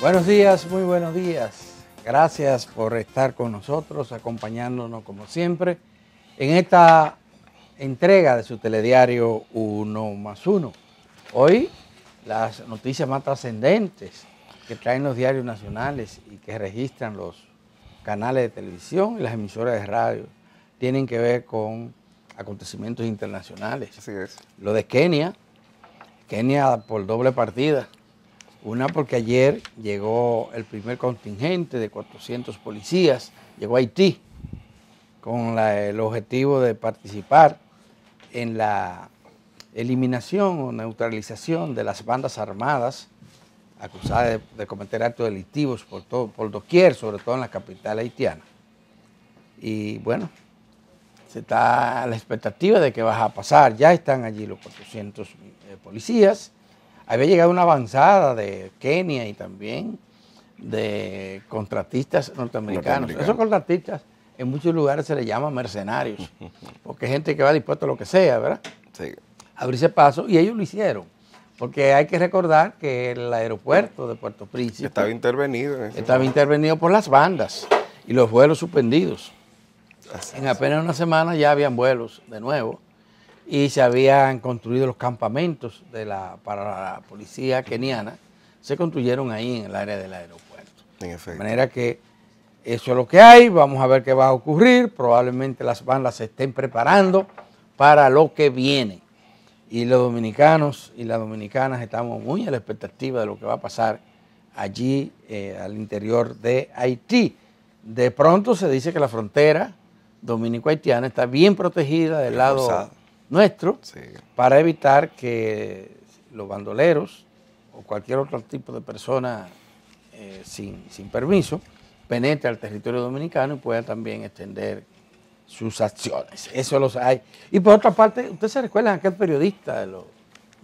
Buenos días, muy buenos días. Gracias por estar con nosotros, acompañándonos como siempre en esta entrega de su telediario Uno más Uno. Hoy las noticias más trascendentes que traen los diarios nacionales y que registran los canales de televisión y las emisoras de radio tienen que ver con acontecimientos internacionales. Así es. Lo de Kenia, Kenia por doble partida. Una porque ayer llegó el primer contingente de 400 policías, llegó a Haití con el objetivo de participar en la eliminación o neutralización de las bandas armadas acusadas de, cometer actos delictivos por, todo, por doquier, sobre todo en la capital haitiana. Y bueno, se está a la expectativa de que va a pasar. Ya están allí los 400 eh, policías había llegado una avanzada de Kenia y también de contratistas norteamericanos. Esos contratistas en muchos lugares se les llama mercenarios, porque gente que va dispuesta a lo que sea, ¿verdad? Sí. Abrirse paso, y ellos lo hicieron. Porque hay que recordar que el aeropuerto de Puerto Príncipe estaba intervenido. estaba intervenido por las bandas y los vuelos suspendidos. en apenas una semana ya habían vuelos de nuevo y se habían construido los campamentos de la, para la policía keniana, se construyeron ahí en el área del aeropuerto. De manera que eso es lo que hay, vamos a ver qué va a ocurrir, probablemente las bandas se estén preparando para lo que viene. Y los dominicanos y las dominicanas estamos muy a la expectativa de lo que va a pasar allí eh, al interior de Haití. De pronto se dice que la frontera dominico-haitiana está bien protegida del lado nuestro para evitar que los bandoleros o cualquier otro tipo de persona eh, sin, permiso penetre al territorio dominicano y pueda también extender sus acciones. Eso los hay. Y por otra parte, ¿ustedes se recuerdan aquel periodista de los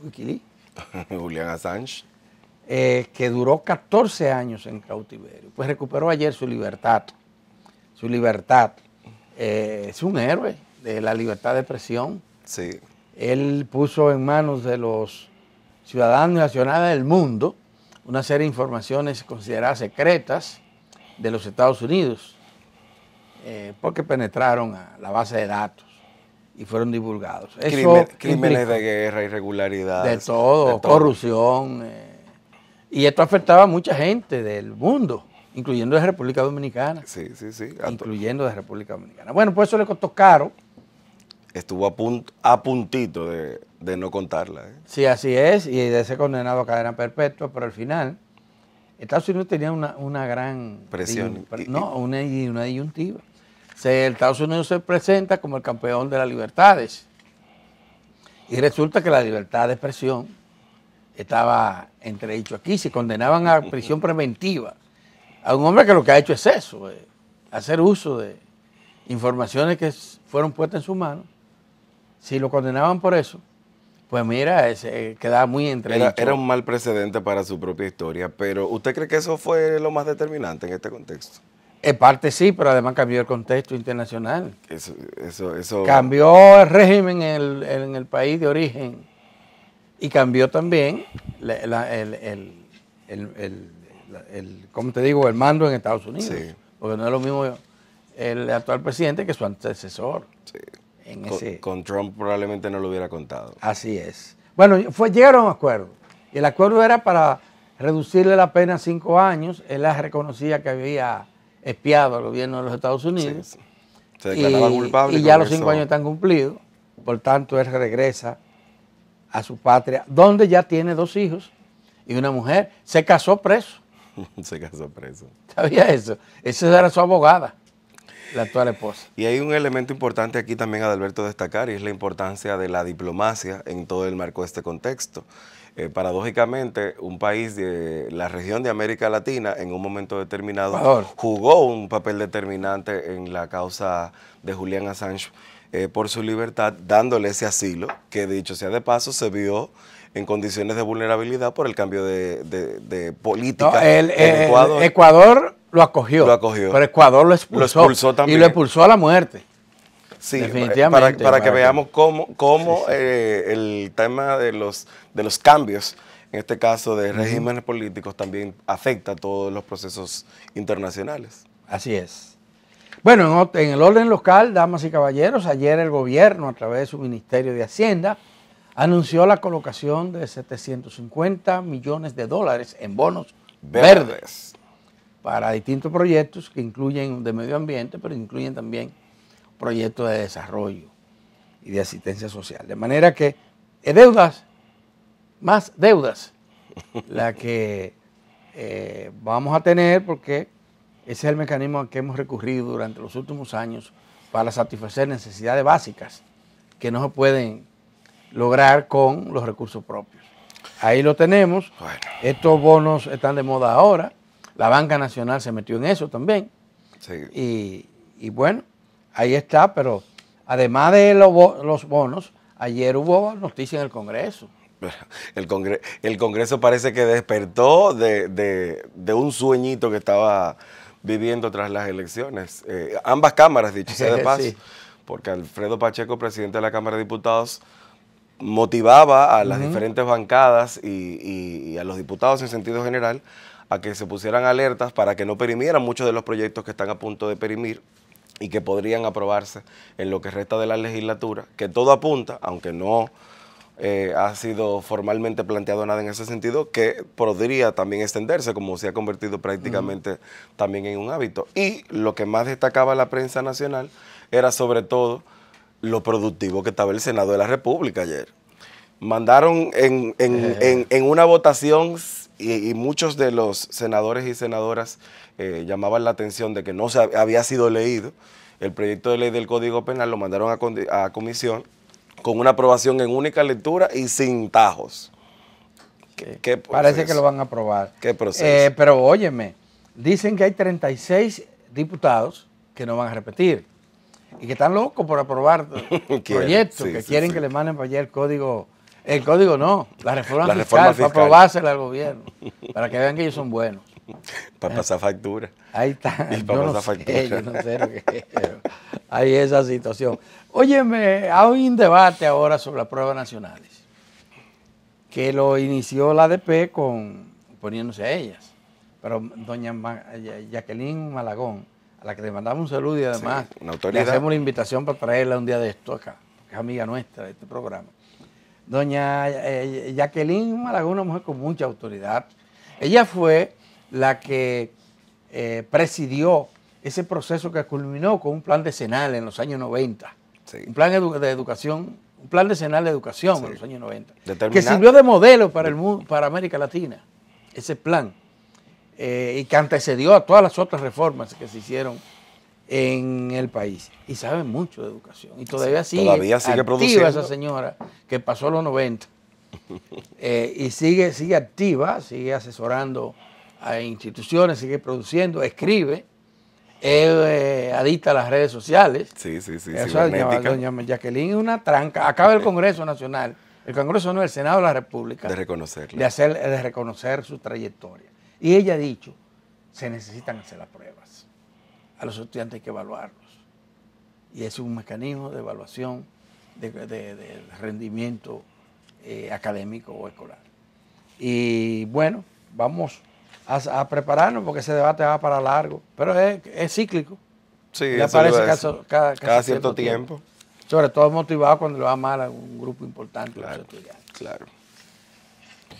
Wikileaks? Julián Assange. Eh, que duró 14 años en cautiverio. Pues recuperó ayer su libertad. Su libertad. Eh, es un héroe de la libertad de expresión él puso en manos de los ciudadanos nacionales del mundo una serie de informaciones consideradas secretas de los Estados Unidos, eh, porque penetraron a la base de datos y fueron divulgados. crímenes de guerra, irregularidades. De todo, corrupción. Eh, y esto afectaba a mucha gente del mundo, incluyendo de República Dominicana. Sí, sí, sí. Incluyendo de República Dominicana. Bueno, pues eso le costó caro estuvo a, puntito de, no contarla. ¿eh? Sí, así es, y de ser condenado a cadena perpetua, pero al final Estados Unidos tenía una, gran... Presión. no, una, una disyuntiva. Estados Unidos se presenta como el campeón de las libertades. Y resulta que la libertad de expresión estaba entre dicho aquí. Se condenaban a prisión preventiva a un hombre que lo que ha hecho es eso, eh, hacer uso de informaciones que fueron puestas en su mano si lo condenaban por eso, pues mira, ese, eh, quedaba muy entre era, un mal precedente para su propia historia, pero ¿usted cree que eso fue lo más determinante en este contexto? En parte sí, pero además cambió el contexto internacional. Eso, eso, Cambió el régimen en el, país de origen y cambió también el, el, te digo?, el mando en Estados Unidos. Porque no es lo mismo el actual presidente que su antecesor. Sí con, Trump probablemente no lo hubiera contado. Así es. Bueno, fue, llegaron a un acuerdo. Y el acuerdo era para reducirle la pena a cinco años. Él las reconocía que había espiado al gobierno de los Estados Unidos. Se declaraba culpable. Y ya los cinco años están cumplidos. Por tanto, él regresa a su patria, donde ya tiene dos hijos y una mujer. Se casó preso. Se casó preso. ¿Sabía eso? Esa era su abogada. La actual esposa. Y hay un elemento importante aquí también, Adalberto, destacar, y es la importancia de la diplomacia en todo el marco de este contexto. Eh, paradójicamente, un país de la región de América Latina en un momento determinado jugó un papel determinante en la causa de Julián Assange eh, por su libertad, dándole ese asilo, que dicho sea de paso, se vio en condiciones de vulnerabilidad por el cambio de, política en Ecuador. Ecuador lo acogió. Pero Ecuador lo expulsó. también. Y lo expulsó a la muerte. Sí, Definitivamente, para, que veamos cómo, cómo eh, el tema de los, de los cambios, en este caso de regímenes políticos, también afecta a todos los procesos internacionales. Así es. Bueno, en, el orden local, damas y caballeros, ayer el gobierno, a través de su Ministerio de Hacienda, anunció la colocación de 750 millones de dólares en bonos verdes para distintos proyectos que incluyen de medio ambiente, pero incluyen también proyectos de desarrollo y de asistencia social. De manera que es eh, deudas, más deudas, la que eh, vamos a tener porque ese es el mecanismo al que hemos recurrido durante los últimos años para satisfacer necesidades básicas que no se pueden lograr con los recursos propios. Ahí lo tenemos. Estos bonos están de moda ahora. La Banca Nacional se metió en eso también. Y, bueno, ahí está, pero además de los bonos, ayer hubo noticias en el Congreso. El, Congreso parece que despertó de, un sueñito que estaba viviendo tras las elecciones. Eh, ambas cámaras, dicho sea de paso, porque Alfredo Pacheco, presidente de la Cámara de Diputados, motivaba a las diferentes bancadas y, a los diputados en sentido general a que se pusieran alertas para que no perimieran muchos de los proyectos que están a punto de perimir y que podrían aprobarse en lo que resta de la legislatura, que todo apunta, aunque no eh, ha sido formalmente planteado nada en ese sentido, que podría también extenderse, como se ha convertido prácticamente también en un hábito. Y lo que más destacaba la prensa nacional era sobre todo lo productivo que estaba el Senado de la República ayer. Mandaron en, en, eh. en una votación y, muchos de los senadores y senadoras eh, llamaban la atención de que no se había sido leído. El proyecto de ley del Código Penal lo mandaron a, comisión con una aprobación en única lectura y sin tajos. Parece que lo van a aprobar. ¿Qué eh, pero óyeme, dicen que hay 36 diputados que no van a repetir y que están locos por aprobar el proyecto que quieren que le manden para allá el código el código no, la reforma, la fiscal, reforma para probársela al gobierno, para que vean que ellos son buenos. Para pasar factura. Ahí está. Y factura. Hay esa situación. Óyeme, hay un debate ahora sobre las pruebas nacionales, que lo inició la ADP con, poniéndose a ellas. Pero doña Jacqueline Malagón, a la que le mandamos un saludo y además le hacemos la invitación para traerla un día de esto acá, que es amiga nuestra de este programa Doña eh, Jacqueline Malagón, una mujer con mucha autoridad. Ella fue la que eh, presidió ese proceso que culminó con un plan decenal en los años 90. Un plan de educación, un plan decenal de educación en los años 90. Que sirvió de modelo para, el mundo, para América Latina, ese plan. Eh, y que antecedió a todas las otras reformas que se hicieron en el país y sabe mucho de educación. Y todavía sigue, activa esa señora que pasó los 90 eh, y sigue, sigue activa, sigue asesorando a instituciones, sigue produciendo, escribe, eh, adicta las redes sociales. Sí, sí, sí. doña, Jacqueline es una tranca. Acaba el Congreso Nacional, el Congreso no, el Senado de la República. De reconocerla. De, hacer, de reconocer su trayectoria. Y ella ha dicho, se necesitan hacer las pruebas a los estudiantes hay que evaluarlos. Y es un mecanismo de evaluación del de, rendimiento eh, académico o escolar. Y bueno, vamos a, prepararnos porque ese debate va para largo, pero es, cíclico. Sí, aparece cada, cada, cierto, tiempo. Sobre todo motivado cuando le va mal a un grupo importante. Claro, claro.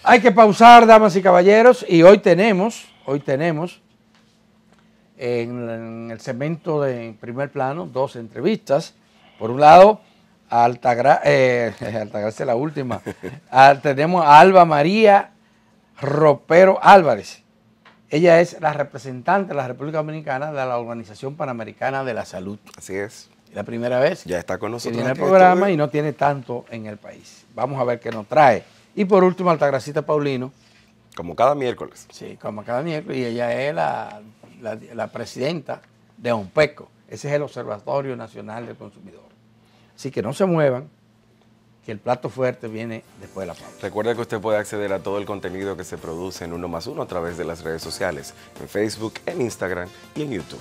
Hay que pausar, damas y caballeros, y hoy tenemos, hoy tenemos en, el segmento de primer plano dos entrevistas. Por un lado, Altagra eh, Altagracia la última. tenemos a Alba María Ropero Álvarez. Ella es la representante de la República Dominicana de la Organización Panamericana de la Salud. Así es. La primera vez. Ya está con nosotros. Tiene el programa y no tiene tanto en el país. Vamos a ver qué nos trae. Y por último, Altagracita Paulino. Como cada miércoles. Sí, como cada miércoles. Y ella es la la, presidenta de OMPECO. Ese es el Observatorio Nacional del Consumidor. Así que no se muevan, que el plato fuerte viene después de la pausa. Recuerda que usted puede acceder a todo el contenido que se produce en Uno más Uno a través de las redes sociales, en Facebook, en Instagram y en YouTube.